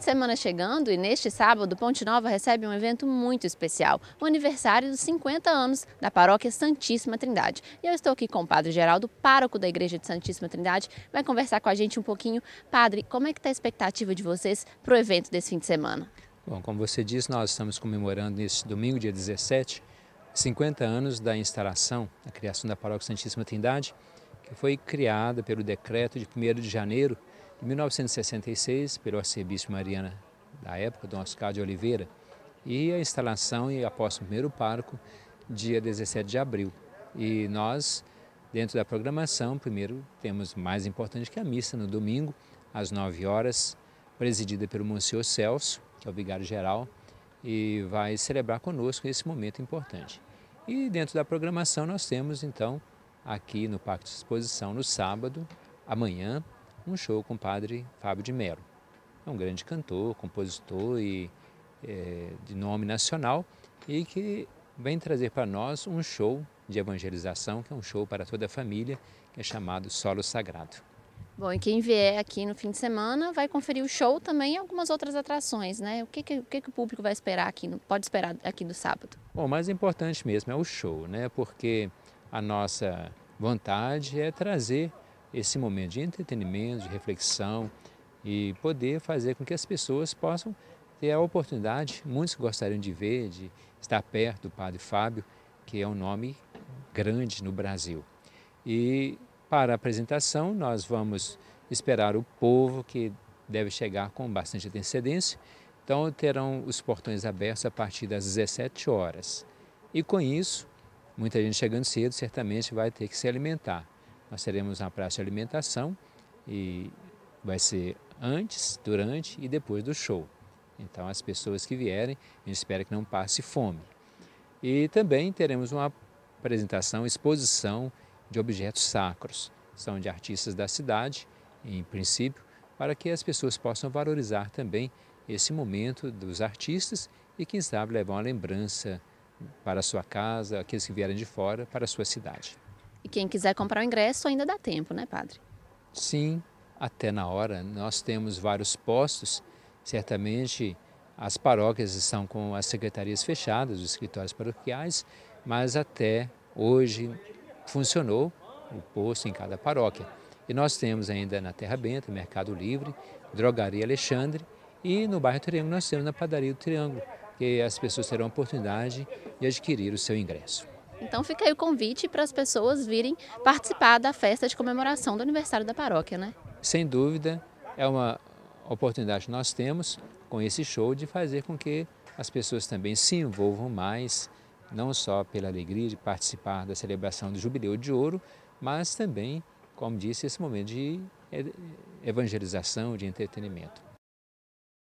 de semana chegando e neste sábado, Ponte Nova recebe um evento muito especial, o aniversário dos 50 anos da Paróquia Santíssima Trindade. E eu estou aqui com o Padre Geraldo, pároco da Igreja de Santíssima Trindade, vai conversar com a gente um pouquinho. Padre, como é que está a expectativa de vocês para o evento desse fim de semana? Bom, como você diz, nós estamos comemorando neste domingo, dia 17, 50 anos da instalação, a criação da Paróquia Santíssima Trindade, que foi criada pelo decreto de 1 de janeiro em 1966, pelo arcebispo Mariana da época, Dom Oscar de Oliveira, e a instalação e após o primeiro parco, dia 17 de abril. E nós, dentro da programação, primeiro temos mais importante que a missa no domingo, às 9 horas, presidida pelo Monsenhor Celso, que é o vigário-geral, e vai celebrar conosco esse momento importante. E dentro da programação nós temos, então, aqui no Parque de Exposição, no sábado, amanhã, um show com o padre Fábio de Mello. É um grande cantor, compositor e é, de nome nacional e que vem trazer para nós um show de evangelização, que é um show para toda a família, que é chamado Solo Sagrado. Bom, e quem vier aqui no fim de semana vai conferir o show também e algumas outras atrações, né? O que, que, o, que, que o público vai esperar aqui, pode esperar aqui no sábado? Bom, o mais importante mesmo é o show, né? Porque a nossa vontade é trazer esse momento de entretenimento, de reflexão e poder fazer com que as pessoas possam ter a oportunidade, muitos gostariam de ver, de estar perto do Padre Fábio, que é um nome grande no Brasil. E para a apresentação, nós vamos esperar o povo, que deve chegar com bastante antecedência. Então, terão os portões abertos a partir das 17 horas. E com isso, muita gente chegando cedo certamente vai ter que se alimentar. Nós teremos na praça de alimentação e vai ser antes, durante e depois do show. Então as pessoas que vierem, a gente espera que não passe fome. E também teremos uma apresentação, exposição de objetos sacros. São de artistas da cidade, em princípio, para que as pessoas possam valorizar também esse momento dos artistas e, quem sabe, levar uma lembrança para a sua casa, aqueles que vierem de fora, para a sua cidade. E quem quiser comprar o ingresso ainda dá tempo, né, padre? Sim, até na hora. Nós temos vários postos, certamente as paróquias estão com as secretarias fechadas, os escritórios paroquiais, mas até hoje funcionou o posto em cada paróquia. E nós temos ainda na Terra Benta, Mercado Livre, Drogaria Alexandre e no bairro Triângulo nós temos na Padaria do Triângulo, que as pessoas terão a oportunidade de adquirir o seu ingresso. Então fica aí o convite para as pessoas virem participar da festa de comemoração do aniversário da paróquia, né? Sem dúvida, é uma oportunidade que nós temos com esse show de fazer com que as pessoas também se envolvam mais, não só pela alegria de participar da celebração do Jubileu de Ouro, mas também, como disse, esse momento de evangelização, de entretenimento.